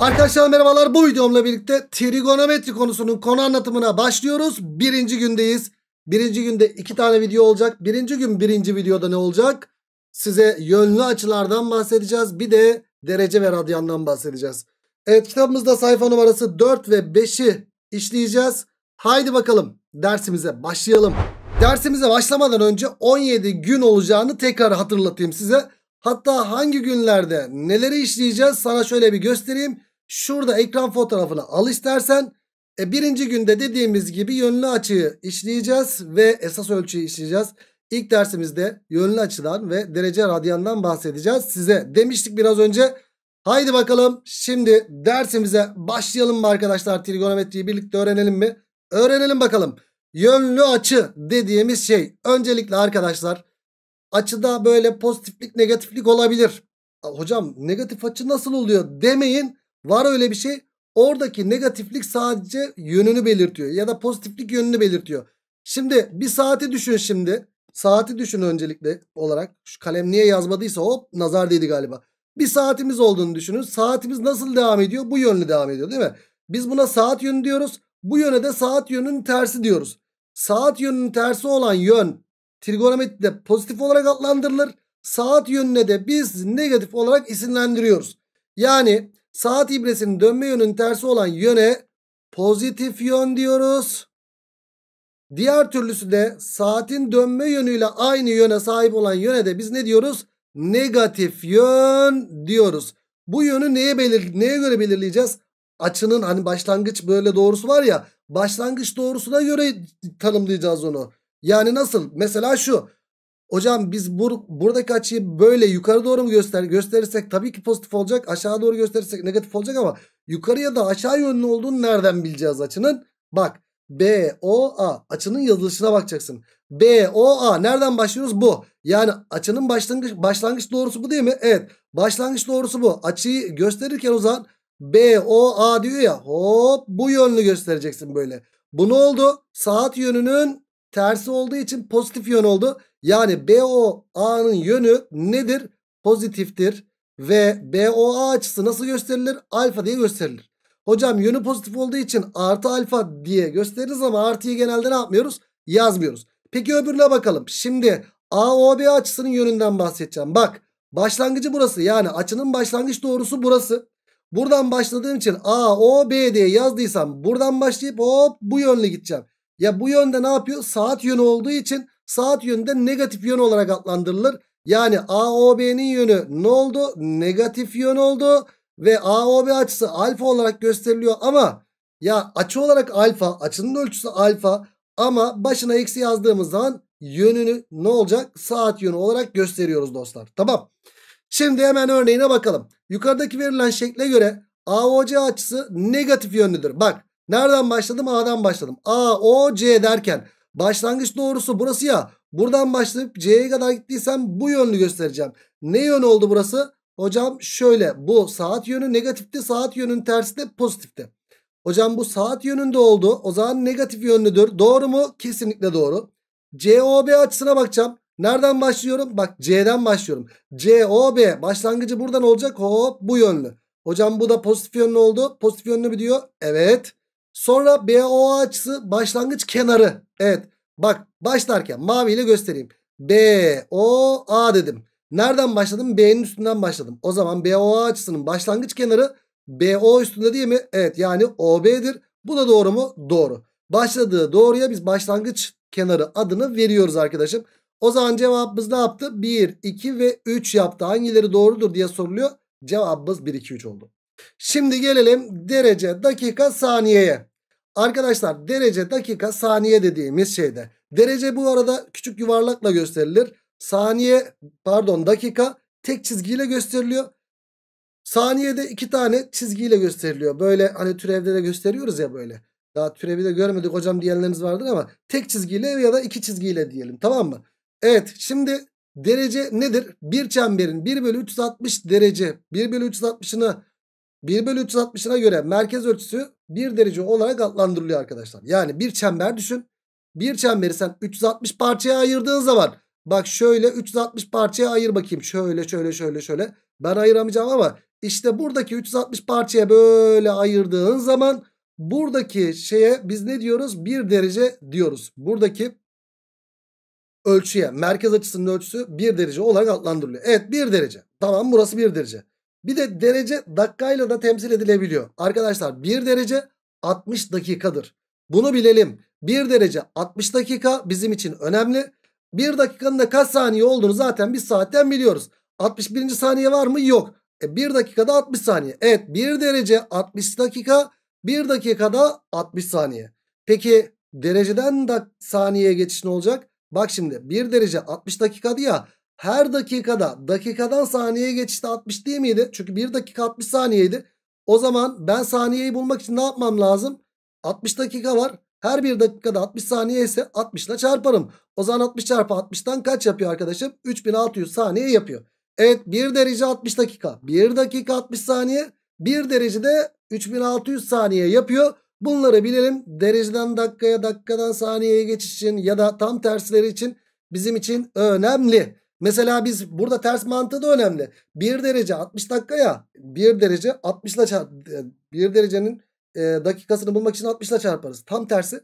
Arkadaşlar merhabalar bu videomla birlikte trigonometri konusunun konu anlatımına başlıyoruz. Birinci gündeyiz. Birinci günde iki tane video olacak. Birinci gün birinci videoda ne olacak? Size yönlü açılardan bahsedeceğiz. Bir de derece ve radyandan bahsedeceğiz. Evet kitabımızda sayfa numarası 4 ve 5'i işleyeceğiz. Haydi bakalım dersimize başlayalım. Dersimize başlamadan önce 17 gün olacağını tekrar hatırlatayım size. Hatta hangi günlerde neleri işleyeceğiz sana şöyle bir göstereyim. Şurada ekran fotoğrafını al istersen. E, birinci günde dediğimiz gibi yönlü açıyı işleyeceğiz ve esas ölçüyü işleyeceğiz. İlk dersimizde yönlü açıdan ve derece radyandan bahsedeceğiz. Size demiştik biraz önce. Haydi bakalım şimdi dersimize başlayalım mı arkadaşlar? Trigonometriyi birlikte öğrenelim mi? Öğrenelim bakalım. Yönlü açı dediğimiz şey öncelikle arkadaşlar açıda böyle pozitiflik negatiflik olabilir. Hocam negatif açı nasıl oluyor demeyin. Var öyle bir şey. Oradaki negatiflik sadece yönünü belirtiyor ya da pozitiflik yönünü belirtiyor. Şimdi bir saati düşün şimdi. Saati düşün öncelikle olarak. Şu kalem niye yazmadıysa hop nazar dedi galiba. Bir saatimiz olduğunu düşünün. Saatimiz nasıl devam ediyor? Bu yönlü devam ediyor değil mi? Biz buna saat yönü diyoruz. Bu yöne de saat yönünün tersi diyoruz. Saat yönünün tersi olan yön trigonometride pozitif olarak adlandırılır. Saat yönüne de biz negatif olarak isimlendiriyoruz. Yani Saat ibresinin dönme yönünün tersi olan yöne pozitif yön diyoruz. Diğer türlüsü de saatin dönme yönüyle aynı yöne sahip olan yöne de biz ne diyoruz? Negatif yön diyoruz. Bu yönü neye belir neye göre belirleyeceğiz? Açının hani başlangıç böyle doğrusu var ya başlangıç doğrusuna göre tanımlayacağız onu. Yani nasıl? Mesela şu Hocam biz bur buradaki açıyı böyle yukarı doğru mu göster gösterirsek tabii ki pozitif olacak. Aşağı doğru gösterirsek negatif olacak ama yukarıya da aşağı yönlü olduğunu nereden bileceğiz açının? Bak B O A açının yazılışına bakacaksın. B O A nereden başlıyoruz? Bu. Yani açının başlangıç başlangıç doğrusu bu değil mi? Evet. Başlangıç doğrusu bu. Açıyı gösterirken o zaman B O A diyor ya. Hop bu yönlü göstereceksin böyle. Bu ne oldu? Saat yönünün tersi olduğu için pozitif yön oldu. Yani BOA'nın yönü nedir? Pozitiftir. Ve BOA açısı nasıl gösterilir? Alfa diye gösterilir. Hocam yönü pozitif olduğu için artı alfa diye gösteririz ama artıyı genelde ne yapmıyoruz? Yazmıyoruz. Peki öbürüne bakalım. Şimdi AOB açısının yönünden bahsedeceğim. Bak başlangıcı burası yani açının başlangıç doğrusu burası. Buradan başladığım için AOB diye yazdıysam buradan başlayıp hop bu yönle gideceğim. Ya bu yönde ne yapıyor? Saat yönü olduğu için saat yönünde negatif yön olarak adlandırılır. Yani AOB'nin yönü ne oldu? Negatif yön oldu ve AOB açısı alfa olarak gösteriliyor ama ya açı olarak alfa, açının ölçüsü alfa ama başına eksi yazdığımız zaman yönünü ne olacak? Saat yönü olarak gösteriyoruz dostlar. Tamam. Şimdi hemen örneğine bakalım. Yukarıdaki verilen şekle göre AOC açısı negatif yönlüdür. Bak Nereden başladım? A'dan başladım. A, O, C derken başlangıç doğrusu burası ya. Buradan başlayıp C'ye kadar gittiysem bu yönlü göstereceğim. Ne yön oldu burası? Hocam şöyle bu saat yönü negatifte saat yönünün tersi de pozitifte. Hocam bu saat yönünde oldu. O zaman negatif yönlüdür. Doğru mu? Kesinlikle doğru. COB açısına bakacağım. Nereden başlıyorum? Bak C'den başlıyorum. COB başlangıcı buradan olacak. Hop bu yönlü. Hocam bu da pozitif yönlü oldu. Pozitif yönlü mü diyor? Evet. Sonra BO açısı başlangıç kenarı. Evet bak başlarken maviyle göstereyim. BOA dedim. Nereden başladım? B'nin üstünden başladım. O zaman BOA açısının başlangıç kenarı BO üstünde değil mi? Evet yani OB'dir. Bu da doğru mu? Doğru. Başladığı doğruya biz başlangıç kenarı adını veriyoruz arkadaşım. O zaman cevabımız ne yaptı? 1, 2 ve 3 yaptı. Hangileri doğrudur diye soruluyor. Cevabımız 1, 2, 3 oldu. Şimdi gelelim derece dakika saniyeye. Arkadaşlar derece dakika saniye dediğimiz şeyde. Derece bu arada küçük yuvarlakla gösterilir. Saniye pardon dakika tek çizgiyle gösteriliyor. Saniyede iki tane çizgiyle gösteriliyor. Böyle hani türevde de gösteriyoruz ya böyle. Daha türevi de görmedik hocam diyenleriniz vardır ama tek çizgiyle ya da iki çizgiyle diyelim tamam mı? Evet şimdi derece nedir? Bir çemberin 1 bölü 360 derece 1 bölü 360'ını 1 bölü 360'ına göre merkez ölçüsü 1 derece olarak adlandırılıyor arkadaşlar. Yani bir çember düşün. Bir çemberi sen 360 parçaya ayırdığın zaman bak şöyle 360 parçaya ayır bakayım. Şöyle şöyle şöyle şöyle. Ben ayıramayacağım ama işte buradaki 360 parçaya böyle ayırdığın zaman buradaki şeye biz ne diyoruz? 1 derece diyoruz. Buradaki ölçüye merkez açısının ölçüsü 1 derece olarak adlandırılıyor. Evet 1 derece. Tamam burası 1 derece. Bir de derece dakikayla da temsil edilebiliyor. Arkadaşlar 1 derece 60 dakikadır. Bunu bilelim. 1 derece 60 dakika bizim için önemli. 1 dakikanın da kaç saniye olduğunu zaten biz saatten biliyoruz. 61. saniye var mı? Yok. E 1 dakikada 60 saniye. Evet 1 derece 60 dakika 1 dakikada 60 saniye. Peki dereceden da saniyeye geçiş ne olacak? Bak şimdi 1 derece 60 dakikadı ya her dakikada dakikadan saniyeye geçişte 60 değil miydi? Çünkü 1 dakika 60 saniyeydi. O zaman ben saniyeyi bulmak için ne yapmam lazım? 60 dakika var. Her bir dakikada 60 saniye ise 60 ile çarparım. O zaman 60 çarpı 60'tan kaç yapıyor arkadaşım? 3600 saniye yapıyor. Evet 1 derece 60 dakika. 1 dakika 60 saniye. 1 derecede 3600 saniye yapıyor. Bunları bilelim. Dereceden dakikaya dakikadan saniyeye geçiş için ya da tam tersleri için bizim için önemli. Mesela biz burada ters mantığı da önemli. 1 derece 60 dakika ya. 1 derece 60 ile bir derecenin e, dakikasını bulmak için 60 ile çarparız. Tam tersi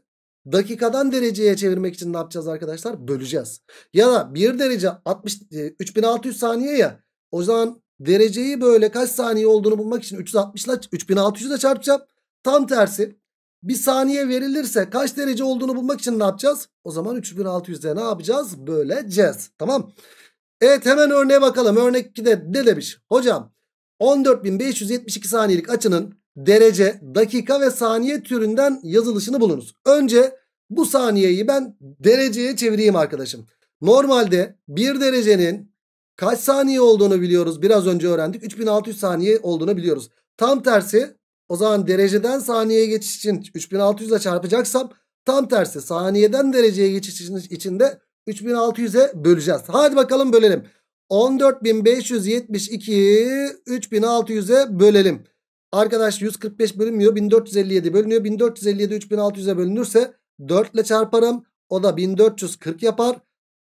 dakikadan dereceye çevirmek için ne yapacağız arkadaşlar? Böleceğiz. Ya da 1 derece 60 e, 3600 saniye ya. O zaman dereceyi böyle kaç saniye olduğunu bulmak için 360 ile 3600'ü de çarpacağım. Tam tersi bir saniye verilirse kaç derece olduğunu bulmak için ne yapacağız? O zaman 3600'de ne yapacağız? Böleceğiz. Tamam. Evet hemen örneğe bakalım. Örnek 2'de ne demiş? Hocam 14.572 saniyelik açının derece, dakika ve saniye türünden yazılışını bulunuz. Önce bu saniyeyi ben dereceye çevireyim arkadaşım. Normalde bir derecenin kaç saniye olduğunu biliyoruz. Biraz önce öğrendik. 3600 saniye olduğunu biliyoruz. Tam tersi o zaman dereceden saniyeye geçiş için 3600 ile çarpacaksam tam tersi saniyeden dereceye geçiş için de 3600'e böleceğiz. Hadi bakalım bölelim. 14.572'yi 3600'e bölelim. Arkadaş 145 bölünmüyor. 1457 bölünüyor. 1457 3600'e bölünürse 4 ile çarparım. O da 1440 yapar.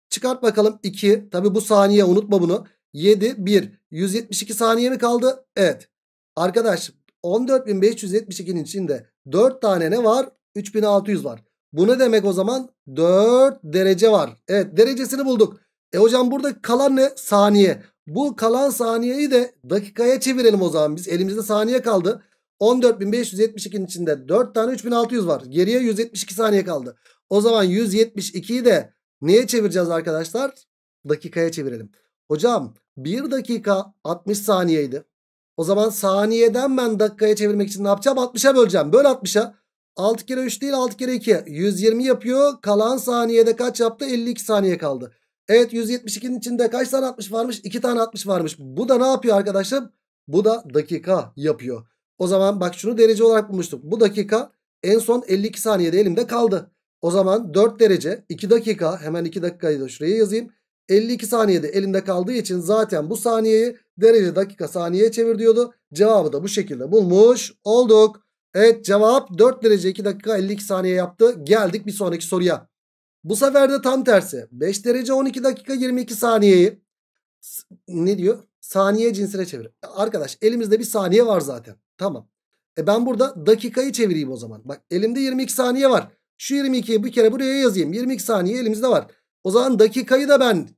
Çıkart bakalım 2. Tabi bu saniye unutma bunu. 7, 1. 172 saniye mi kaldı? Evet. Arkadaş 14.572'nin içinde 4 tane ne var? 3600 var. Bu ne demek o zaman? 4 derece var. Evet derecesini bulduk. E hocam burada kalan ne? Saniye. Bu kalan saniyeyi de dakikaya çevirelim o zaman biz. Elimizde saniye kaldı. 14.572'nin içinde 4 tane 3600 var. Geriye 172 saniye kaldı. O zaman 172'yi de neye çevireceğiz arkadaşlar? Dakikaya çevirelim. Hocam 1 dakika 60 saniyeydi. O zaman saniyeden ben dakikaya çevirmek için ne yapacağım? 60'a böleceğim. Böl 60'a. 6 kere 3 değil 6 kere 2. 120 yapıyor. Kalan saniyede kaç yaptı? 52 saniye kaldı. Evet 172'nin içinde kaç tane 60 varmış? 2 tane 60 varmış. Bu da ne yapıyor arkadaşım? Bu da dakika yapıyor. O zaman bak şunu derece olarak bulmuştuk. Bu dakika en son 52 saniyede elimde kaldı. O zaman 4 derece 2 dakika hemen 2 dakikayı da şuraya yazayım. 52 saniyede elimde kaldığı için zaten bu saniyeyi derece dakika saniyeye çevir diyordu. Cevabı da bu şekilde bulmuş olduk. Evet cevap 4 derece 2 dakika 52 saniye yaptı. Geldik bir sonraki soruya. Bu sefer de tam tersi. 5 derece 12 dakika 22 saniyeyi ne diyor? Saniye cinsine çevir. Arkadaş elimizde bir saniye var zaten. Tamam. E ben burada dakikayı çevireyim o zaman. Bak elimde 22 saniye var. Şu 22'yi bir kere buraya yazayım. 22 saniye elimizde var. O zaman dakikayı da ben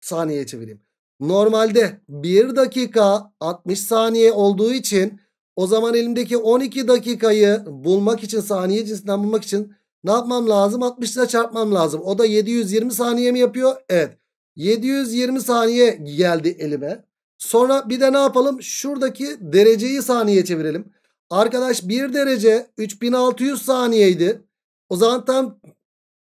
saniyeye çevireyim. Normalde 1 dakika 60 saniye olduğu için o zaman elimdeki 12 dakikayı bulmak için saniye cinsinden bulmak için ne yapmam lazım? 60 ile çarpmam lazım. O da 720 saniye mi yapıyor? Evet. 720 saniye geldi elime. Sonra bir de ne yapalım? Şuradaki dereceyi saniye çevirelim. Arkadaş 1 derece 3600 saniyeydi. O zaman tam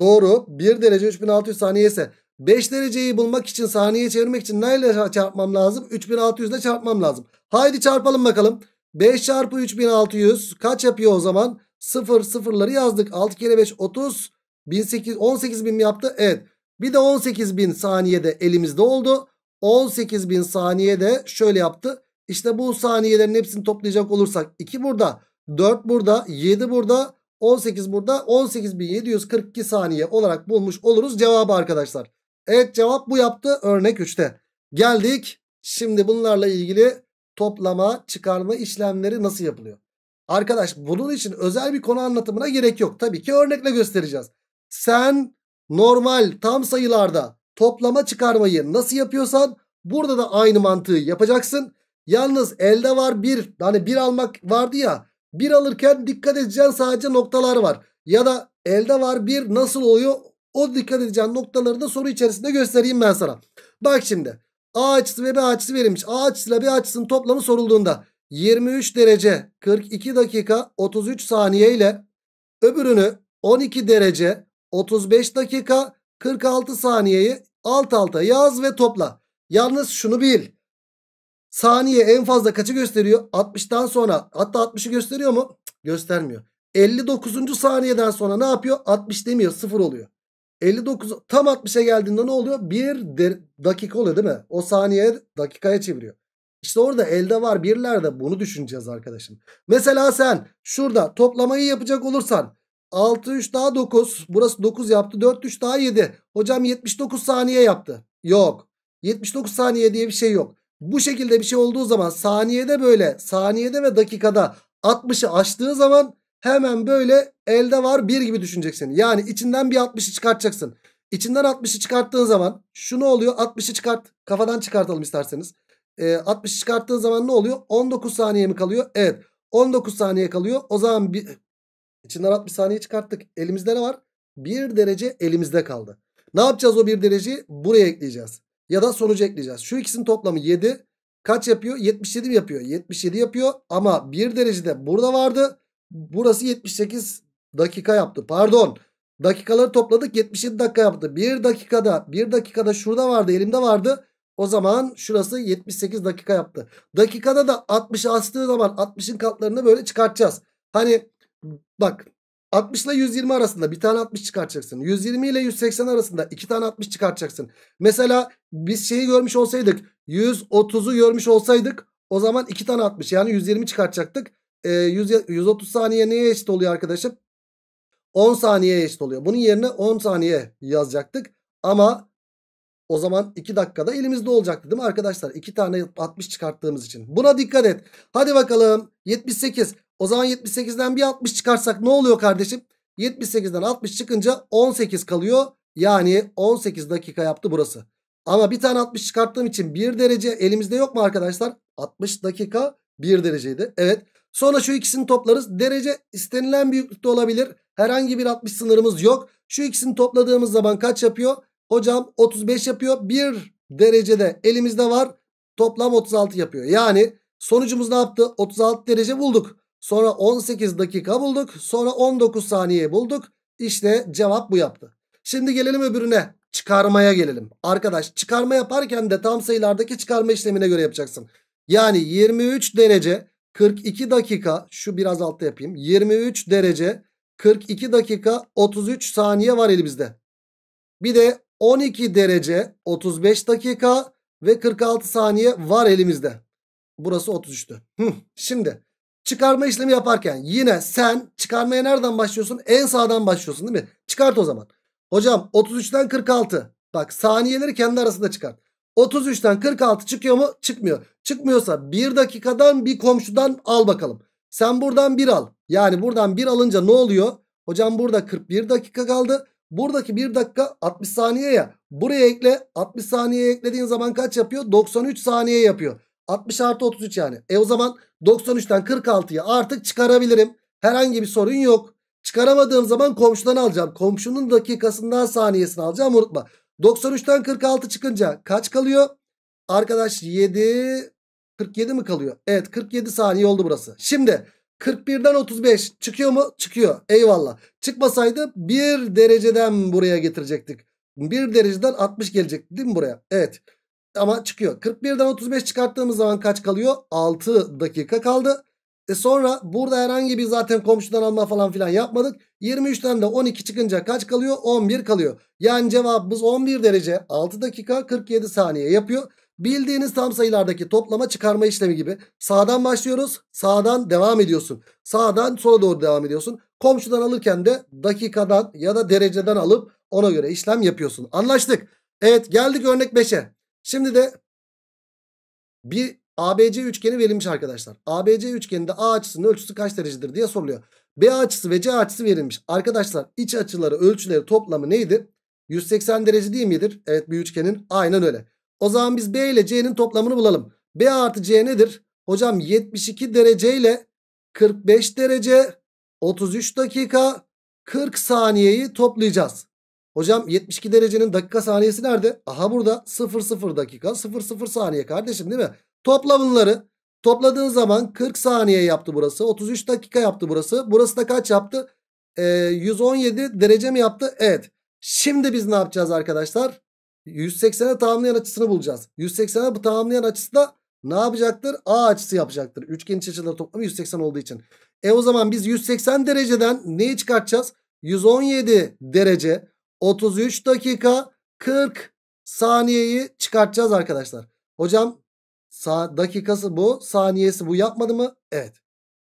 doğru 1 derece 3600 saniye ise 5 dereceyi bulmak için saniye çevirmek için neyle çarpmam lazım? 3600 ile çarpmam lazım. Haydi çarpalım bakalım. 5 çarpı 3600 kaç yapıyor o zaman? 0 sıfırları yazdık. 6 kere 5 30. 18, 18 bin mi yaptı? Evet. Bir de 18 bin saniyede elimizde oldu. 18 bin saniyede şöyle yaptı. İşte bu saniyelerin hepsini toplayacak olursak 2 burada, 4 burada, 7 burada, 18 burada 18742 saniye olarak bulmuş oluruz cevabı arkadaşlar. Evet cevap bu yaptı örnek 3'te. Geldik. Şimdi bunlarla ilgili toplama, çıkarma işlemleri nasıl yapılıyor? Arkadaş bunun için özel bir konu anlatımına gerek yok. Tabii ki örnekle göstereceğiz. Sen normal tam sayılarda toplama çıkarmayı nasıl yapıyorsan burada da aynı mantığı yapacaksın. Yalnız elde var bir hani bir almak vardı ya bir alırken dikkat edeceğin sadece noktalar var. Ya da elde var bir nasıl oluyor o dikkat edeceğin noktaları da soru içerisinde göstereyim ben sana. Bak şimdi A açısı ve B açısı verilmiş. A açısıyla B açısının toplamı sorulduğunda 23 derece 42 dakika 33 saniye ile öbürünü 12 derece 35 dakika 46 saniyeyi alt alta yaz ve topla. Yalnız şunu bil. Saniye en fazla kaçı gösteriyor? 60'tan sonra hatta 60'ı gösteriyor mu? Cık, göstermiyor. 59. saniyeden sonra ne yapıyor? 60 demiyor 0 oluyor. 59 tam 60'a geldiğinde ne oluyor? Bir de, dakika oluyor değil mi? O saniyeye dakikaya çeviriyor. İşte orada elde var birlerde bunu düşüneceğiz arkadaşım. Mesela sen şurada toplamayı yapacak olursan 6 3 daha 9 burası 9 yaptı 4 3 daha 7. Hocam 79 saniye yaptı. Yok 79 saniye diye bir şey yok. Bu şekilde bir şey olduğu zaman saniyede böyle saniyede ve dakikada 60'ı aştığı zaman Hemen böyle elde var 1 gibi düşüneceksin. Yani içinden bir 60'ı çıkartacaksın. İçinden 60'ı çıkarttığın zaman şu ne oluyor? 60'ı çıkart. Kafadan çıkartalım isterseniz. Ee, 60'ı çıkarttığın zaman ne oluyor? 19 saniye mi kalıyor? Evet. 19 saniye kalıyor. O zaman bir... içinden 60 saniye çıkarttık. Elimizde ne var? 1 derece elimizde kaldı. Ne yapacağız o 1 dereceyi? Buraya ekleyeceğiz. Ya da sonucu ekleyeceğiz. Şu ikisinin toplamı 7. Kaç yapıyor? 77 mi yapıyor? 77 yapıyor ama 1 de burada vardı. Burası 78 dakika yaptı. Pardon. Dakikaları topladık 77 dakika yaptı. 1 dakikada 1 dakikada şurada vardı elimde vardı. O zaman şurası 78 dakika yaptı. Dakikada da 60'ı astığı zaman 60'ın katlarını böyle çıkartacağız. Hani bak 60 ile 120 arasında bir tane 60 çıkartacaksın. 120 ile 180 arasında iki tane 60 çıkartacaksın. Mesela biz şeyi görmüş olsaydık 130'u görmüş olsaydık o zaman iki tane 60 yani 120 çıkartacaktık e, 100, 130 saniye neye eşit oluyor arkadaşım? 10 saniye eşit oluyor. Bunun yerine 10 saniye yazacaktık. Ama o zaman 2 dakikada elimizde olacaktı değil mi arkadaşlar? 2 tane 60 çıkarttığımız için. Buna dikkat et. Hadi bakalım 78. O zaman 78'den bir 60 çıkarsak ne oluyor kardeşim? 78'den 60 çıkınca 18 kalıyor. Yani 18 dakika yaptı burası. Ama bir tane 60 çıkarttığım için 1 derece elimizde yok mu arkadaşlar? 60 dakika 1 dereceydi. Evet. Sonra şu ikisini toplarız. Derece istenilen büyüklükte olabilir. Herhangi bir 60 sınırımız yok. Şu ikisini topladığımız zaman kaç yapıyor? Hocam 35 yapıyor. Bir derecede elimizde var. Toplam 36 yapıyor. Yani sonucumuz ne yaptı? 36 derece bulduk. Sonra 18 dakika bulduk. Sonra 19 saniye bulduk. İşte cevap bu yaptı. Şimdi gelelim öbürüne. Çıkarmaya gelelim. Arkadaş çıkarma yaparken de tam sayılardaki çıkarma işlemine göre yapacaksın. Yani 23 derece 42 dakika şu biraz altta yapayım. 23 derece 42 dakika 33 saniye var elimizde. Bir de 12 derece 35 dakika ve 46 saniye var elimizde. Burası 33'tü. Şimdi çıkarma işlemi yaparken yine sen çıkarmaya nereden başlıyorsun? En sağdan başlıyorsun değil mi? Çıkart o zaman. Hocam 33'ten 46. Bak saniyeleri kendi arasında çıkart. 33'ten 46 çıkıyor mu? Çıkmıyor. Çıkmıyorsa bir dakikadan bir komşudan al bakalım. Sen buradan bir al. Yani buradan bir alınca ne oluyor? Hocam burada 41 dakika kaldı. Buradaki bir dakika 60 saniye ya. Buraya ekle 60 saniye eklediğin zaman kaç yapıyor? 93 saniye yapıyor. 60 artı 33 yani. E o zaman 93'ten 46'ya artık çıkarabilirim. Herhangi bir sorun yok. Çıkaramadığım zaman komşudan alacağım. Komşunun dakikasından saniyesini alacağım unutma. 93'ten 46 çıkınca kaç kalıyor? Arkadaş 7 47 mi kalıyor? Evet 47 saniye oldu burası. Şimdi 41'den 35 çıkıyor mu? Çıkıyor. Eyvallah. Çıkmasaydı 1 dereceden buraya getirecektik. 1 dereceden 60 gelecek değil mi buraya? Evet. Ama çıkıyor. 41'den 35 çıkarttığımız zaman kaç kalıyor? 6 dakika kaldı. E sonra burada herhangi bir zaten komşudan alma falan filan yapmadık. 23'ten de 12 çıkınca kaç kalıyor? 11 kalıyor. Yani cevabımız 11 derece 6 dakika 47 saniye yapıyor. Bildiğiniz tam sayılardaki toplama çıkarma işlemi gibi. Sağdan başlıyoruz. Sağdan devam ediyorsun. Sağdan sola doğru devam ediyorsun. Komşudan alırken de dakikadan ya da dereceden alıp ona göre işlem yapıyorsun. Anlaştık. Evet geldik örnek 5'e. Şimdi de bir ABC üçgeni verilmiş arkadaşlar. ABC üçgeninde A açısının ölçüsü kaç derecedir diye soruluyor. B açısı ve C açısı verilmiş. Arkadaşlar iç açıları ölçüleri toplamı neydi? 180 derece değil midir? Evet bir üçgenin aynen öyle. O zaman biz B ile C'nin toplamını bulalım. B artı C nedir? Hocam 72 derece ile 45 derece 33 dakika 40 saniyeyi toplayacağız. Hocam 72 derecenin dakika saniyesi nerede? Aha burada 00 dakika 00 saniye kardeşim değil mi? Topla bunları. Topladığın zaman 40 saniye yaptı burası. 33 dakika yaptı burası. Burası da kaç yaptı? Ee, 117 derece mi yaptı? Evet. Şimdi biz ne yapacağız arkadaşlar? 180'e tamamlayan açısını bulacağız. 180'e tamamlayan açısı da ne yapacaktır? A açısı yapacaktır. Üçgen iç açıları toplamı 180 olduğu için. E o zaman biz 180 dereceden neyi çıkartacağız? 117 derece 33 dakika 40 saniyeyi çıkartacağız arkadaşlar. Hocam Sa dakikası bu. Saniyesi bu yapmadı mı? Evet.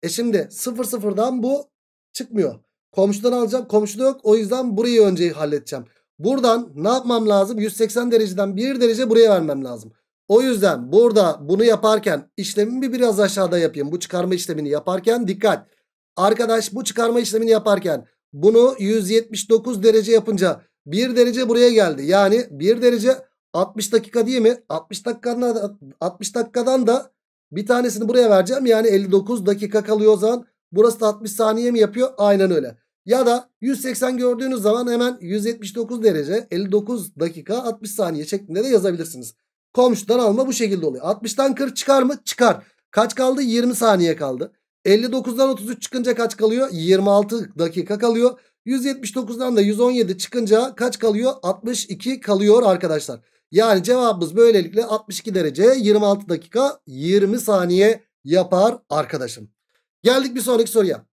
E şimdi 0 sıfırdan bu çıkmıyor. Komşudan alacağım. Komşuda yok. O yüzden burayı önce halledeceğim. Buradan ne yapmam lazım? 180 dereceden 1 derece buraya vermem lazım. O yüzden burada bunu yaparken işlemimi bir biraz aşağıda yapayım. Bu çıkarma işlemini yaparken dikkat. Arkadaş bu çıkarma işlemini yaparken bunu 179 derece yapınca 1 derece buraya geldi. Yani 1 derece 60 dakika değil mi? 60 dakikadan, 60 dakikadan da bir tanesini buraya vereceğim. Yani 59 dakika kalıyor o zaman. Burası da 60 saniye mi yapıyor? Aynen öyle. Ya da 180 gördüğünüz zaman hemen 179 derece 59 dakika 60 saniye şeklinde de yazabilirsiniz. Komşudan alma bu şekilde oluyor. 60'tan 40 çıkar mı? Çıkar. Kaç kaldı? 20 saniye kaldı. 59'dan 33 çıkınca kaç kalıyor? 26 dakika kalıyor. 179'dan da 117 çıkınca kaç kalıyor? 62 kalıyor arkadaşlar. Yani cevabımız böylelikle 62 derece 26 dakika 20 saniye yapar arkadaşım. Geldik bir sonraki soruya.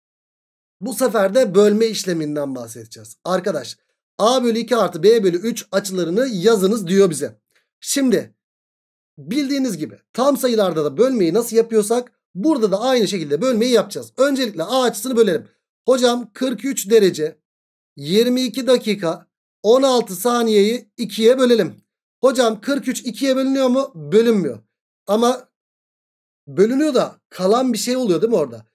Bu sefer de bölme işleminden bahsedeceğiz. Arkadaş A bölü 2 artı B bölü 3 açılarını yazınız diyor bize. Şimdi bildiğiniz gibi tam sayılarda da bölmeyi nasıl yapıyorsak burada da aynı şekilde bölmeyi yapacağız. Öncelikle A açısını bölelim. Hocam 43 derece 22 dakika 16 saniyeyi 2'ye bölelim. Hocam 43 ikiye bölünüyor mu? Bölünmüyor. Ama bölünüyor da kalan bir şey oluyor değil mi orada?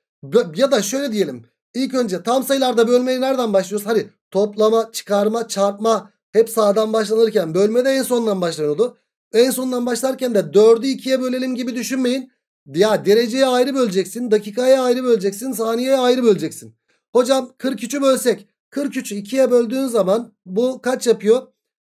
ya da şöyle diyelim. İlk önce tam sayılarda bölmeyi nereden başlıyoruz? Hani toplama, çıkarma, çarpma hep sağdan başlanırken bölmede en sondan başlanıyordu. En sondan başlarken de 4'ü 2'ye bölelim gibi düşünmeyin. Ya dereceye ayrı böleceksin, dakikaya ayrı böleceksin, saniyeye ayrı böleceksin. Hocam 43'ü bölsek 43'ü 2'ye böldüğün zaman bu kaç yapıyor?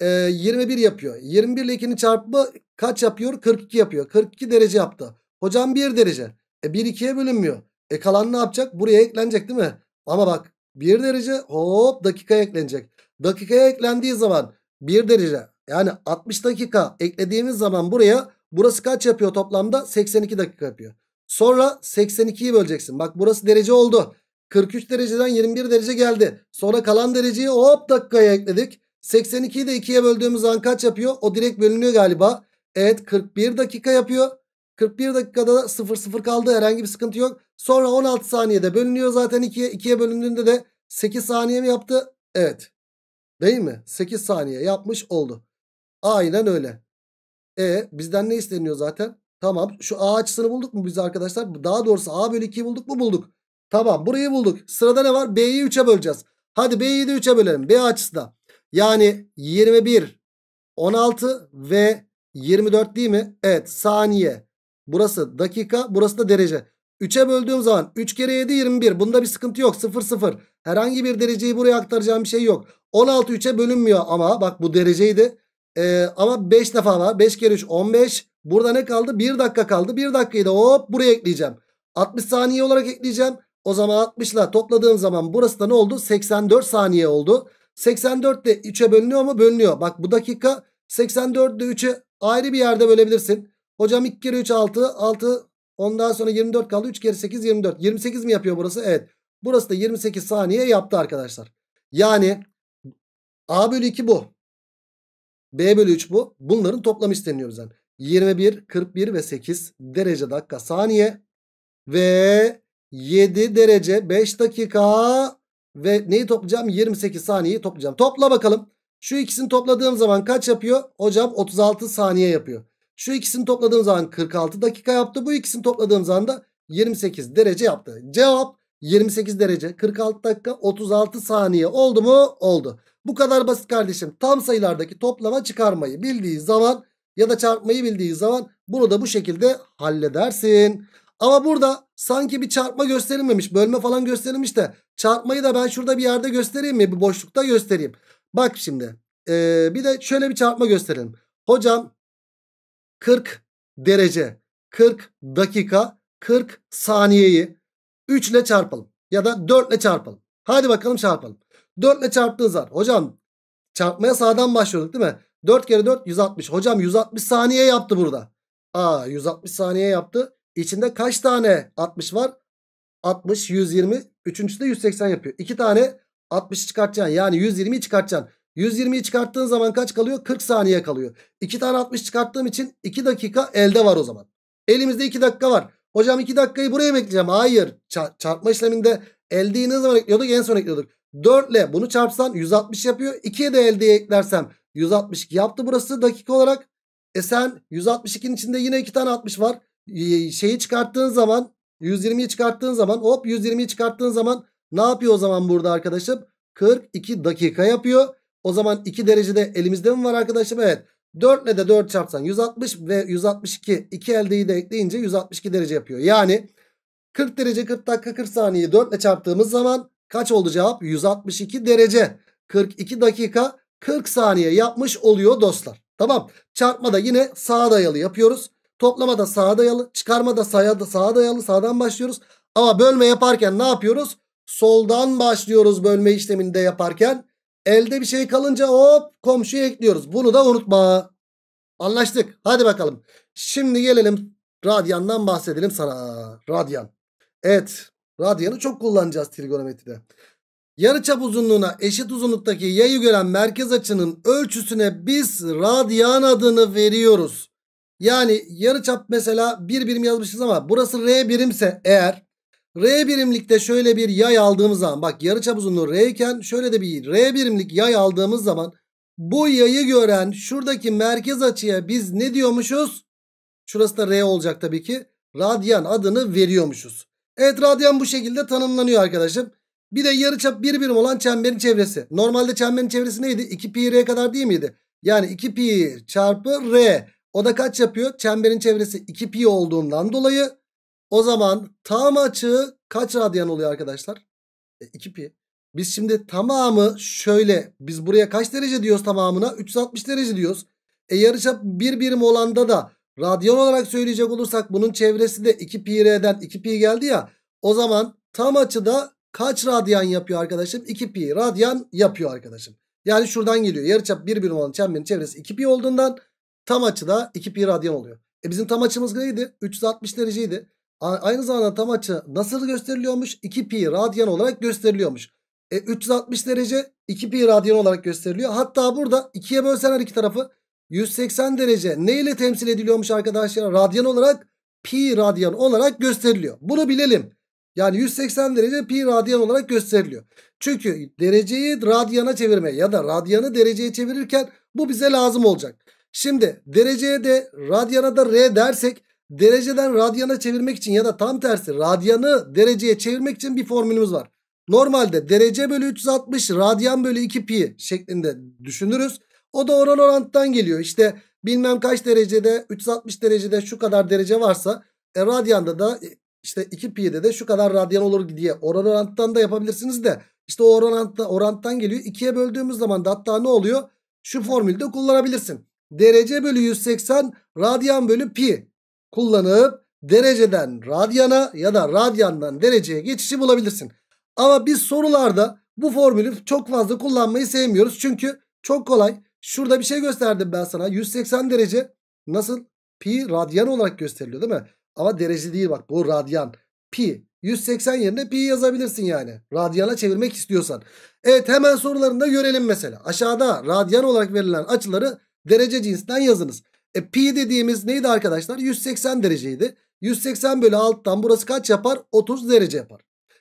e, ee, 21 yapıyor. 21 ile 2'nin çarpımı kaç yapıyor? 42 yapıyor. 42 derece yaptı. Hocam 1 derece. E 1 2'ye bölünmüyor. E kalan ne yapacak? Buraya eklenecek değil mi? Ama bak 1 derece hop dakikaya eklenecek. Dakikaya eklendiği zaman 1 derece yani 60 dakika eklediğimiz zaman buraya burası kaç yapıyor toplamda? 82 dakika yapıyor. Sonra 82'yi böleceksin. Bak burası derece oldu. 43 dereceden 21 derece geldi. Sonra kalan dereceyi hop dakikaya ekledik. 82'yi de 2'ye böldüğümüz zaman kaç yapıyor? O direkt bölünüyor galiba. Evet 41 dakika yapıyor. 41 dakikada 0 0 kaldı herhangi bir sıkıntı yok. Sonra 16 saniyede bölünüyor zaten 2'ye. 2'ye bölündüğünde de 8 saniye mi yaptı? Evet. Değil mi? 8 saniye yapmış oldu. Aynen öyle. E bizden ne isteniyor zaten? Tamam şu A açısını bulduk mu biz arkadaşlar? Daha doğrusu A bölü 2'yi bulduk mu bulduk. Tamam burayı bulduk. Sırada ne var? B'yi 3'e böleceğiz. Hadi B'yi de 3'e bölelim. B açısı da. Yani 21, 16 ve 24 değil mi? Evet saniye. Burası dakika burası da derece. 3'e böldüğüm zaman 3 kere 7 21. Bunda bir sıkıntı yok. 0 0. Herhangi bir dereceyi buraya aktaracağım bir şey yok. 16 3'e bölünmüyor ama bak bu dereceydi. Ee, ama 5 defa var. 5 kere 3 15. Burada ne kaldı? 1 dakika kaldı. 1 dakikayı da hop buraya ekleyeceğim. 60 saniye olarak ekleyeceğim. O zaman 60 ile topladığım zaman burası da ne oldu? 84 saniye oldu. 84 de 3'e bölünüyor mu? Bölünüyor. Bak bu dakika 84 de 3'ü ayrı bir yerde bölebilirsin. Hocam 2 kere 3 6. 6 ondan sonra 24 kaldı. 3 kere 8 24. 28 mi yapıyor burası? Evet. Burası da 28 saniye yaptı arkadaşlar. Yani A bölü 2 bu. B bölü 3 bu. Bunların toplamı isteniyor bizden. 21, 41 ve 8 derece dakika saniye ve 7 derece 5 dakika ve neyi toplayacağım? 28 saniyeyi toplayacağım. Topla bakalım. Şu ikisini topladığım zaman kaç yapıyor? Hocam 36 saniye yapıyor. Şu ikisini topladığım zaman 46 dakika yaptı. Bu ikisini topladığım zaman da 28 derece yaptı. Cevap 28 derece 46 dakika 36 saniye oldu mu? Oldu. Bu kadar basit kardeşim. Tam sayılardaki toplama çıkarmayı bildiği zaman ya da çarpmayı bildiği zaman bunu da bu şekilde halledersin. Ama burada sanki bir çarpma gösterilmemiş. Bölme falan gösterilmiş de çarpmayı da ben şurada bir yerde göstereyim mi? Bir boşlukta göstereyim. Bak şimdi ee, bir de şöyle bir çarpma gösterelim. Hocam 40 derece 40 dakika 40 saniyeyi 3 ile çarpalım. Ya da 4 ile çarpalım. Hadi bakalım çarpalım. 4 ile çarptığınız var. Hocam çarpmaya sağdan başlıyorduk değil mi? 4 kere 4 160. Hocam 160 saniye yaptı burada. Aa 160 saniye yaptı. İçinde kaç tane 60 var? 60, 120. Üçüncüsü de 180 yapıyor. İki tane 60'ı çıkartacaksın. Yani 120'yi çıkartacaksın. 120'yi çıkarttığın zaman kaç kalıyor? 40 saniye kalıyor. İki tane 60 çıkarttığım için 2 dakika elde var o zaman. Elimizde 2 dakika var. Hocam 2 dakikayı buraya ekleyeceğim. Hayır. Çarpma işleminde eldeyi ne zaman ekliyorduk? En son ekliyorduk. 4 ile bunu çarpsan 160 yapıyor. 2'ye de eldeyi eklersem 162 yaptı burası dakika olarak. E sen 162'nin içinde yine 2 tane 60 var şeyi çıkarttığın zaman 120'yi çıkarttığın zaman hop 120'yi çıkarttığın zaman ne yapıyor o zaman burada arkadaşım? 42 dakika yapıyor. O zaman 2 derecede elimizde mi var arkadaşım? Evet. 4 ile de 4 çarpsan 160 ve 162 2 eldeyi de ekleyince 162 derece yapıyor. Yani 40 derece 40 dakika 40 saniye 4 ile çarptığımız zaman kaç oldu cevap? 162 derece 42 dakika 40 saniye yapmış oluyor dostlar. Tamam çarpma da yine sağa dayalı yapıyoruz. Toplama da sağa dayalı. Çıkarma da sağa, da sağa dayalı. Sağdan başlıyoruz. Ama bölme yaparken ne yapıyoruz? Soldan başlıyoruz bölme işleminde yaparken. Elde bir şey kalınca hop komşuya ekliyoruz. Bunu da unutma. Anlaştık. Hadi bakalım. Şimdi gelelim radyandan bahsedelim sana. Radyan. Evet. Radyanı çok kullanacağız trigonometride. Yarıçap uzunluğuna eşit uzunluktaki yayı gören merkez açının ölçüsüne biz radyan adını veriyoruz. Yani yarıçap mesela bir birim yazmışız ama burası R birimse eğer R birimlikte şöyle bir yay aldığımız zaman bak yarıçap uzunluğu R iken şöyle de bir R birimlik yay aldığımız zaman bu yayı gören şuradaki merkez açıya biz ne diyormuşuz? Şurası da R olacak tabii ki. Radyan adını veriyormuşuz. Evet radyan bu şekilde tanımlanıyor arkadaşım. Bir de yarıçap bir birim olan çemberin çevresi. Normalde çemberin çevresi neydi? 2 pi r kadar değil miydi? Yani 2 pi çarpı r o da kaç yapıyor? Çemberin çevresi 2 pi olduğundan dolayı o zaman tam açığı kaç radyan oluyor arkadaşlar? E, 2 pi. Biz şimdi tamamı şöyle biz buraya kaç derece diyoruz tamamına? 360 derece diyoruz. E yarıçap bir birim olanda da radyan olarak söyleyecek olursak bunun çevresi de 2 pi r'den 2 pi geldi ya. O zaman tam açıda kaç radyan yapıyor arkadaşım? 2 pi radyan yapıyor arkadaşım. Yani şuradan geliyor. Yarıçap bir birim olan çemberin çevresi 2 pi olduğundan Tam açıda da 2 pi radyan oluyor. E bizim tam açımız neydi? 360 dereceydi. Aynı zamanda tam açı nasıl gösteriliyormuş? 2 pi radyan olarak gösteriliyormuş. E 360 derece 2 pi radyan olarak gösteriliyor. Hatta burada 2'ye bölsen her iki tarafı 180 derece ne ile temsil ediliyormuş arkadaşlar? Radyan olarak pi radyan olarak gösteriliyor. Bunu bilelim. Yani 180 derece pi radyan olarak gösteriliyor. Çünkü dereceyi radyana çevirme ya da radyanı dereceye çevirirken bu bize lazım olacak. Şimdi dereceye de radyana da R dersek dereceden radyana çevirmek için ya da tam tersi radyanı dereceye çevirmek için bir formülümüz var. Normalde derece bölü 360 radyan bölü 2 pi şeklinde düşünürüz. O da oran oranttan geliyor. İşte bilmem kaç derecede 360 derecede şu kadar derece varsa e, radyanda da e, işte 2 pi'de de şu kadar radyan olur diye oran oranttan da yapabilirsiniz de. İşte o oran oranttan geliyor. 2'ye böldüğümüz zaman da hatta ne oluyor? Şu formülde kullanabilirsin derece bölü 180 radyan bölü pi kullanıp dereceden radyana ya da radyandan dereceye geçişi bulabilirsin. Ama biz sorularda bu formülü çok fazla kullanmayı sevmiyoruz. Çünkü çok kolay. Şurada bir şey gösterdim ben sana. 180 derece nasıl? Pi radyan olarak gösteriliyor değil mi? Ama derece değil bak bu radyan. Pi 180 yerine pi yazabilirsin yani. Radyana çevirmek istiyorsan. Evet hemen sorularında görelim mesela. Aşağıda radyan olarak verilen açıları derece cinsinden yazınız. E pi dediğimiz neydi arkadaşlar? 180 dereceydi. 180 bölü alttan burası kaç yapar? 30 derece yapar.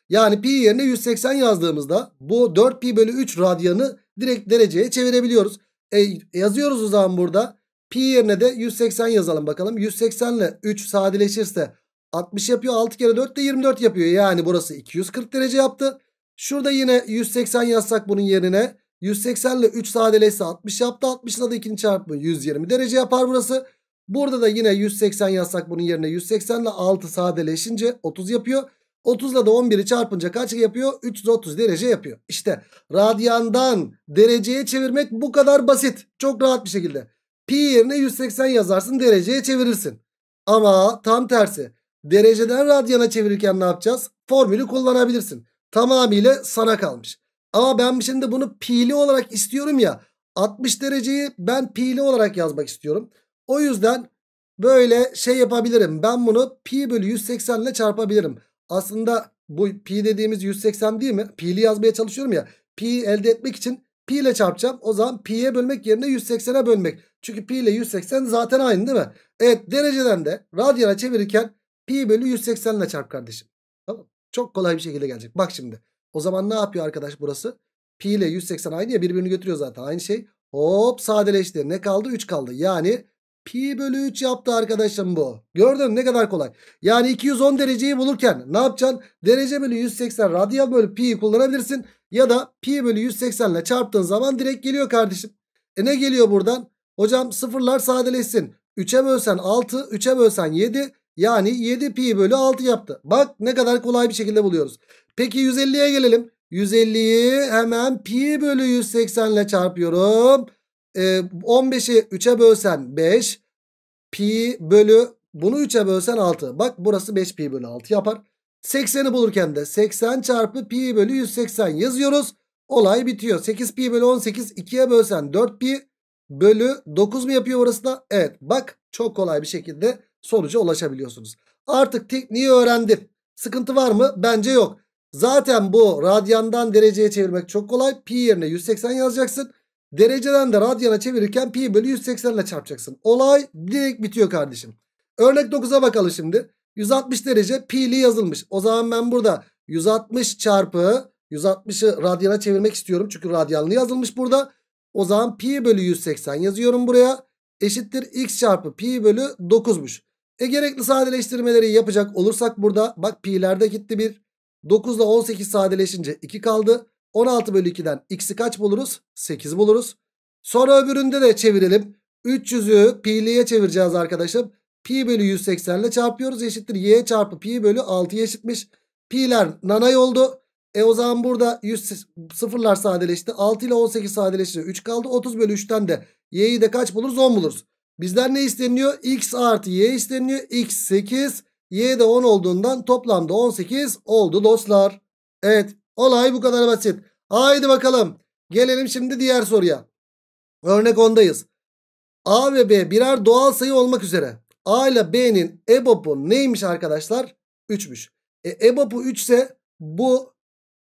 Yani pi yerine 180 yazdığımızda bu 4 pi bölü 3 radyanı direkt dereceye çevirebiliyoruz. E, yazıyoruz o zaman burada. Pi yerine de 180 yazalım bakalım. 180 ile 3 sadeleşirse 60 yapıyor. 6 kere 4 de 24 yapıyor. Yani burası 240 derece yaptı. Şurada yine 180 yazsak bunun yerine 180 ile 3 sadeleşse 60 yaptı. 60'la da 2'nin çarpımı 120 derece yapar burası. Burada da yine 180 yazsak bunun yerine 180 ile 6 sadeleşince 30 yapıyor. 30 ile de 11'i çarpınca kaç yapıyor? 330 derece yapıyor. İşte radyandan dereceye çevirmek bu kadar basit. Çok rahat bir şekilde. Pi yerine 180 yazarsın dereceye çevirirsin. Ama tam tersi. Dereceden radyana çevirirken ne yapacağız? Formülü kullanabilirsin. Tamamıyla sana kalmış. Ama ben şimdi bunu pili olarak istiyorum ya. 60 dereceyi ben pili olarak yazmak istiyorum. O yüzden böyle şey yapabilirim. Ben bunu pi bölü 180 ile çarpabilirim. Aslında bu pi dediğimiz 180 değil mi? Pi'li yazmaya çalışıyorum ya. Pi elde etmek için pi ile çarpacağım. O zaman pi'ye bölmek yerine 180'e bölmek. Çünkü pi ile 180 zaten aynı değil mi? Evet dereceden de radyana çevirirken pi bölü 180 ile çarp kardeşim. Tamam Çok kolay bir şekilde gelecek. Bak şimdi. O zaman ne yapıyor arkadaş burası? Pi ile 180 aynı ya birbirini götürüyor zaten aynı şey. Hop sadeleşti. Ne kaldı? 3 kaldı. Yani pi bölü 3 yaptı arkadaşım bu. Gördün ne kadar kolay. Yani 210 dereceyi bulurken ne yapacaksın? Derece bölü 180 radyan bölü pi'yi kullanabilirsin. Ya da pi bölü 180 ile çarptığın zaman direkt geliyor kardeşim. E ne geliyor buradan? Hocam sıfırlar sadeleşsin. 3'e bölsen 6, 3'e bölsen 7, yani 7 pi bölü 6 yaptı. Bak ne kadar kolay bir şekilde buluyoruz. Peki 150'ye gelelim. 150'yi hemen pi bölü 180 ile çarpıyorum. Ee, 15'i 3'e bölsen 5. Pi bölü bunu 3'e bölsen 6. Bak burası 5 pi bölü 6 yapar. 80'i bulurken de 80 çarpı pi bölü 180 yazıyoruz. Olay bitiyor. 8 pi bölü 18 2'ye bölsen 4 pi bölü 9 mu yapıyor orası da? Evet bak çok kolay bir şekilde sonuca ulaşabiliyorsunuz. Artık tekniği öğrendim. Sıkıntı var mı? Bence yok. Zaten bu radyandan dereceye çevirmek çok kolay. Pi yerine 180 yazacaksın. Dereceden de radyana çevirirken pi bölü 180 ile çarpacaksın. Olay direkt bitiyor kardeşim. Örnek 9'a bakalım şimdi. 160 derece pi'li yazılmış. O zaman ben burada 160 çarpı 160'ı radyana çevirmek istiyorum. Çünkü radyanlı yazılmış burada. O zaman pi bölü 180 yazıyorum buraya. Eşittir x çarpı pi bölü 9'muş. E gerekli sadeleştirmeleri yapacak olursak burada bak pi'lerde gitti 1. 9 ile 18 sadeleşince 2 kaldı. 16 bölü 2'den x'i kaç buluruz? 8 buluruz. Sonra öbüründe de çevirelim. 300'ü pi'liye çevireceğiz arkadaşım. Pi bölü 180 ile çarpıyoruz. Eşittir y çarpı pi bölü 6'ya eşitmiş. Pi'ler nanay oldu. E o zaman burada 100 sıfırlar sadeleşti. 6 ile 18 sadeleşti. 3 kaldı. 30 bölü 3'ten de y'yi de kaç buluruz? 10 buluruz. Bizden ne isteniyor? X artı Y isteniyor. X 8. Y de 10 olduğundan toplamda 18 oldu dostlar. Evet olay bu kadar basit. Haydi bakalım. Gelelim şimdi diğer soruya. Örnek 10'dayız. A ve B birer doğal sayı olmak üzere. A ile B'nin EBOB'u neymiş arkadaşlar? 3'müş. E, EBOB'u 3 ise bu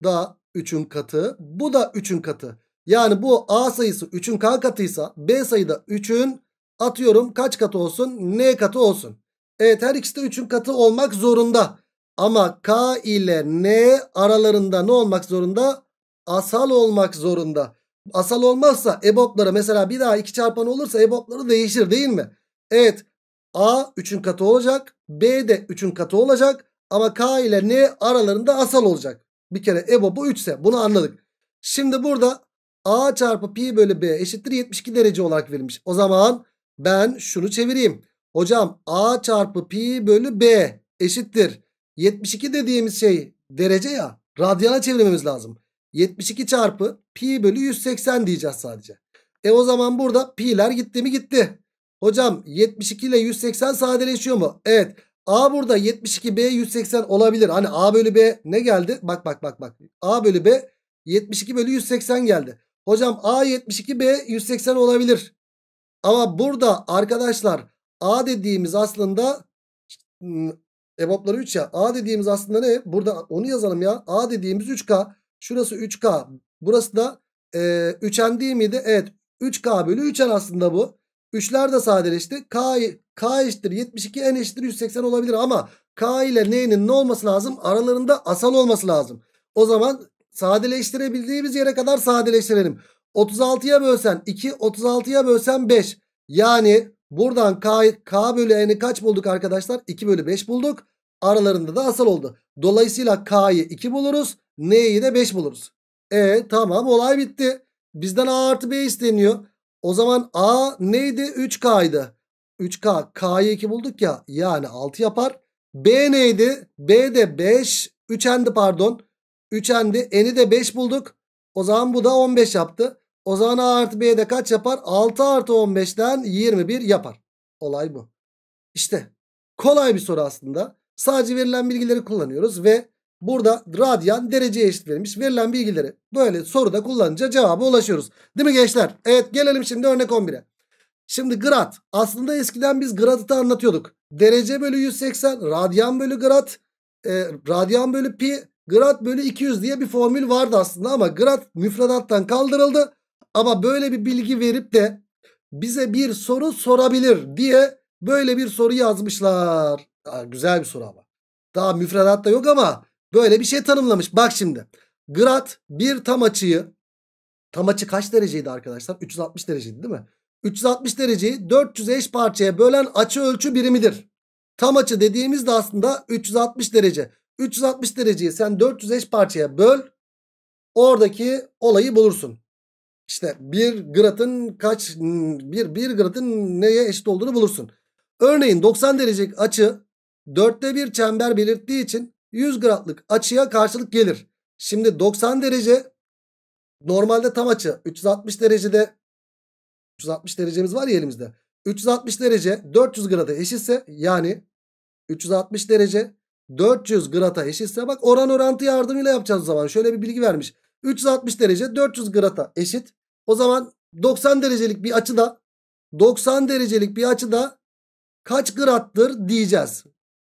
da 3'ün katı. Bu da 3'ün katı. Yani bu A sayısı 3'ün K katıysa B sayı da 3'ün Atıyorum kaç katı olsun? N katı olsun. Evet her ikisi de 3'ün katı olmak zorunda. Ama K ile N aralarında ne olmak zorunda? Asal olmak zorunda. Asal olmazsa ebopları mesela bir daha 2 çarpan olursa ebopları değişir değil mi? Evet A 3'ün katı olacak. B de 3'ün katı olacak. Ama K ile N aralarında asal olacak. Bir kere ebobu 3 ise bunu anladık. Şimdi burada A çarpı pi bölü B eşittir 72 derece olarak verilmiş. O zaman ben şunu çevireyim. Hocam A çarpı pi bölü B eşittir. 72 dediğimiz şey derece ya. Radyana çevirmemiz lazım. 72 çarpı pi bölü 180 diyeceğiz sadece. E o zaman burada pi'ler gitti mi gitti. Hocam 72 ile 180 sadeleşiyor mu? Evet. A burada 72 B 180 olabilir. Hani A bölü B ne geldi? Bak bak bak bak. A bölü B 72 bölü 180 geldi. Hocam A 72 B 180 olabilir. Ama burada arkadaşlar A dediğimiz aslında EBOB'ları 3 ya. A dediğimiz aslında ne? Burada onu yazalım ya. A dediğimiz 3K. Şurası 3K. Burası da e, 3N değil miydi? Evet. 3K bölü 3N aslında bu. Üçler de sadeleşti. K, K eşittir 72 N eşittir 180 olabilir ama K ile N'nin ne olması lazım? Aralarında asal olması lazım. O zaman sadeleştirebildiğimiz yere kadar sadeleştirelim. 36'ya bölsen 2 36'ya bölsen 5. Yani buradan K, K bölü N'i kaç bulduk arkadaşlar? 2 bölü 5 bulduk. Aralarında da asal oldu. Dolayısıyla K'yı 2 buluruz. N'yi de 5 buluruz. E tamam olay bitti. Bizden A artı B isteniyor. O zaman A neydi? 3K'ydı. 3K K'yı 2 bulduk ya. Yani 6 yapar. B neydi? B de 5. 3N'di pardon. 3N'di. N'i de 5 bulduk. O zaman bu da 15 yaptı. O zaman A artı B'de kaç yapar? 6 artı 15'ten 21 yapar. Olay bu. İşte kolay bir soru aslında. Sadece verilen bilgileri kullanıyoruz ve burada radyan dereceye eşit verilmiş. Verilen bilgileri böyle soruda kullanınca cevaba ulaşıyoruz. Değil mi gençler? Evet gelelim şimdi örnek 11'e. Şimdi grad. Aslında eskiden biz gradı da anlatıyorduk. Derece bölü 180, radyan bölü grad, e, radyan bölü pi, grad bölü 200 diye bir formül vardı aslında ama grad müfredattan kaldırıldı. Ama böyle bir bilgi verip de bize bir soru sorabilir diye böyle bir soru yazmışlar. Aa, güzel bir soru ama. Daha müfredatta yok ama böyle bir şey tanımlamış. Bak şimdi. grad bir tam açıyı tam açı kaç dereceydi arkadaşlar? 360 dereceydi değil mi? 360 dereceyi 400 eş parçaya bölen açı ölçü birimidir. Tam açı dediğimizde aslında 360 derece. 360 dereceyi sen 400 eş parçaya böl. Oradaki olayı bulursun. İşte bir gradın kaç bir, bir gradın neye eşit olduğunu bulursun. Örneğin 90 derecelik açı dörtte bir çember belirttiği için 100 gradlık açıya karşılık gelir. Şimdi 90 derece normalde tam açı 360 derecede 360 derecemiz var ya elimizde. 360 derece 400 grada eşitse yani 360 derece 400 grata eşitse bak oran orantı yardımıyla yapacağız o zaman. Şöyle bir bilgi vermiş. 360 derece 400 grata eşit. O zaman 90 derecelik bir açıda 90 derecelik bir açıda kaç grattır diyeceğiz.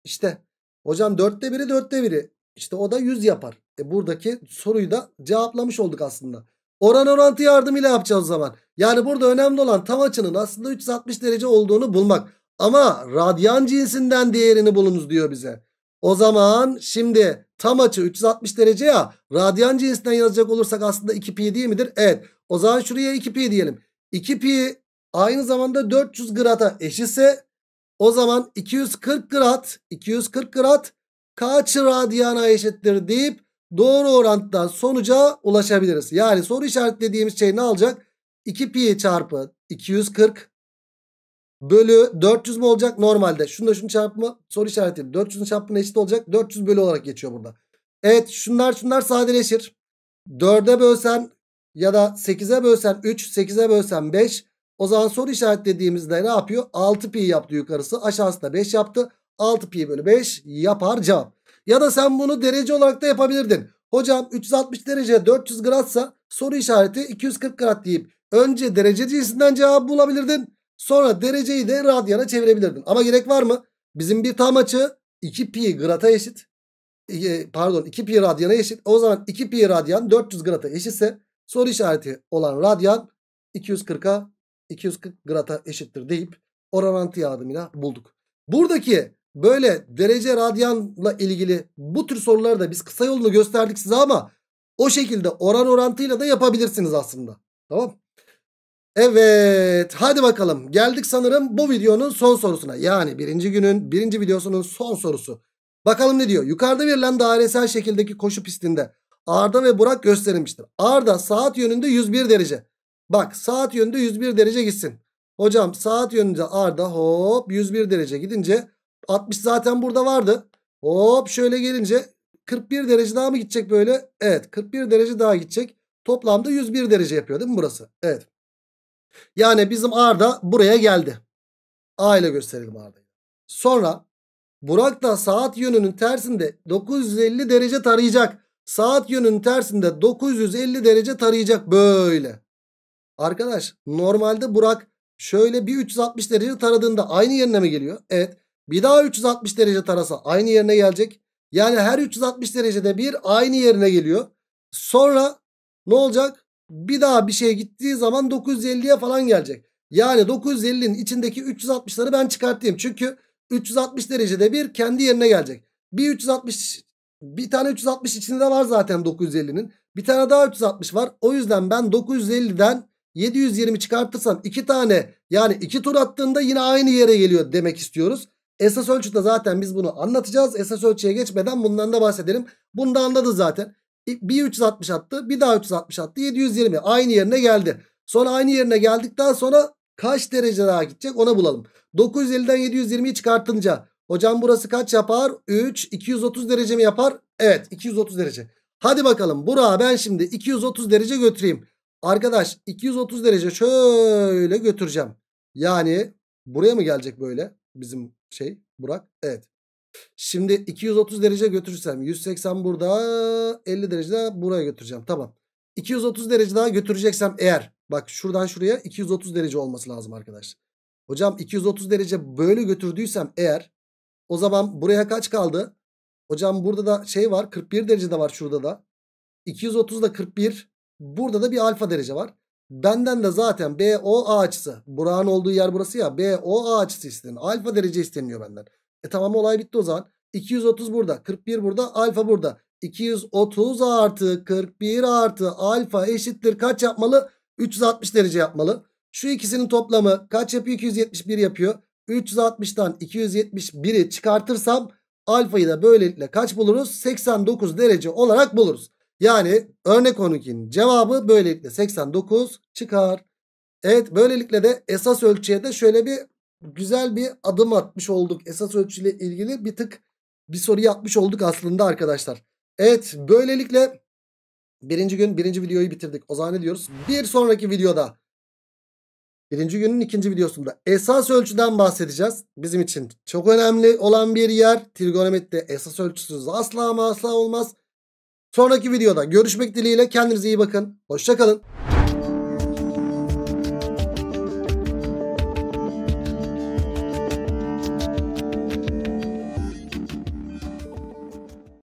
İşte hocam 4'te 1'i 4'te 1'i işte o da 100 yapar. E buradaki soruyu da cevaplamış olduk aslında. Oran orantı yardımıyla yapacağız o zaman. Yani burada önemli olan tam açının aslında 360 derece olduğunu bulmak. Ama radyan cinsinden diğerini bulunuz diyor bize. O zaman şimdi Tam açı 360 derece ya. Radyan cinsinden yazacak olursak aslında 2pi değil midir? Evet. O zaman şuraya 2pi diyelim. 2pi aynı zamanda 400 grada eşitse o zaman 240 grad 240 grad kaç radyana eşittir deyip doğru orantıdan sonuca ulaşabiliriz. Yani soru işaretlediğimiz şey ne alacak? 2pi çarpı 240 bölü 400 mü olacak normalde? Şunu da şunu çarpma soru işareti. 400'ün çarpımına eşit olacak. 400 bölü olarak geçiyor burada. Evet şunlar şunlar sadeleşir. 4'e bölsen ya da 8'e bölsen 3, 8'e bölsen 5. O zaman soru işaretlediğimizde ne yapıyor? 6 pi yaptı yukarısı. Aşağısı da 5 yaptı. 6 pi bölü 5 yapar cevap. Ya da sen bunu derece olarak da yapabilirdin. Hocam 360 derece 400 gradsa soru işareti 240 grad deyip önce derece cinsinden cevap bulabilirdin. Sonra dereceyi de radyana çevirebilirdin. Ama gerek var mı? Bizim bir tam açı 2 pi grata eşit. E, e pardon 2 pi radyana eşit. O zaman 2 pi radyan 400 grata eşitse soru işareti olan radyan 240'a 240 grata eşittir deyip oran orantı yardımıyla bulduk. Buradaki böyle derece radyanla ilgili bu tür soruları da biz kısa yolunu gösterdik size ama o şekilde oran orantıyla da yapabilirsiniz aslında. Tamam Evet hadi bakalım geldik sanırım bu videonun son sorusuna. Yani birinci günün birinci videosunun son sorusu. Bakalım ne diyor? Yukarıda verilen dairesel şekildeki koşu pistinde Arda ve Burak gösterilmiştir. Arda saat yönünde 101 derece. Bak saat yönünde 101 derece gitsin. Hocam saat yönünde Arda hop 101 derece gidince 60 zaten burada vardı. Hop şöyle gelince 41 derece daha mı gidecek böyle? Evet 41 derece daha gidecek. Toplamda 101 derece yapıyor değil mi burası? Evet. Yani bizim Arda buraya geldi. A ile gösterelim Arda'yı. Sonra Burak da saat yönünün tersinde 950 derece tarayacak. Saat yönünün tersinde 950 derece tarayacak böyle. Arkadaş normalde Burak şöyle bir 360 derece taradığında aynı yerine mi geliyor? Evet. Bir daha 360 derece tarasa aynı yerine gelecek. Yani her 360 derecede bir aynı yerine geliyor. Sonra ne olacak? bir daha bir şey gittiği zaman 950'ye falan gelecek. Yani 950'nin içindeki 360'ları ben çıkartayım. Çünkü 360 derecede bir kendi yerine gelecek. Bir 360 bir tane 360 içinde var zaten 950'nin. Bir tane daha 360 var. O yüzden ben 950'den 720 çıkartırsam iki tane yani iki tur attığında yine aynı yere geliyor demek istiyoruz. Esas ölçüde zaten biz bunu anlatacağız. Esas ölçüye geçmeden bundan da bahsedelim. Bunu da anladı zaten. Bir 360 attı. Bir daha 360 attı. 720. Aynı yerine geldi. Sonra aynı yerine geldikten sonra kaç derece daha gidecek ona bulalım. 950'den 720'yi çıkartınca hocam burası kaç yapar? 3. 230 derece mi yapar? Evet 230 derece. Hadi bakalım Burak'ı ben şimdi 230 derece götüreyim. Arkadaş 230 derece şöyle götüreceğim. Yani buraya mı gelecek böyle bizim şey Burak? Evet. Şimdi 230 derece götürürsem 180 burada 50 derece daha buraya götüreceğim. Tamam. 230 derece daha götüreceksem eğer bak şuradan şuraya 230 derece olması lazım arkadaşlar. Hocam 230 derece böyle götürdüysem eğer o zaman buraya kaç kaldı? Hocam burada da şey var 41 derece de var şurada da. 230 da 41 burada da bir alfa derece var. Benden de zaten BOA açısı. buranın olduğu yer burası ya. BOA açısı isteniyor. Alfa derece isteniyor benden. E tamam olay bitti o zaman. 230 burada 41 burada alfa burada. 230 artı 41 artı alfa eşittir kaç yapmalı? 360 derece yapmalı. Şu ikisinin toplamı kaç yapıyor? 271 yapıyor. 360'dan 271'i çıkartırsam alfayı da böylelikle kaç buluruz? 89 derece olarak buluruz. Yani örnek 12'nin cevabı böylelikle 89 çıkar. Evet böylelikle de esas ölçüye de şöyle bir güzel bir adım atmış olduk. Esas ölçüyle ilgili bir tık bir soru yapmış olduk aslında arkadaşlar. Evet böylelikle birinci gün birinci videoyu bitirdik. O zaman ne diyoruz? Bir sonraki videoda birinci günün ikinci videosunda esas ölçüden bahsedeceğiz. Bizim için çok önemli olan bir yer. Trigonometride esas ölçüsüz asla ama asla olmaz. Sonraki videoda görüşmek dileğiyle kendinize iyi bakın. Hoşçakalın.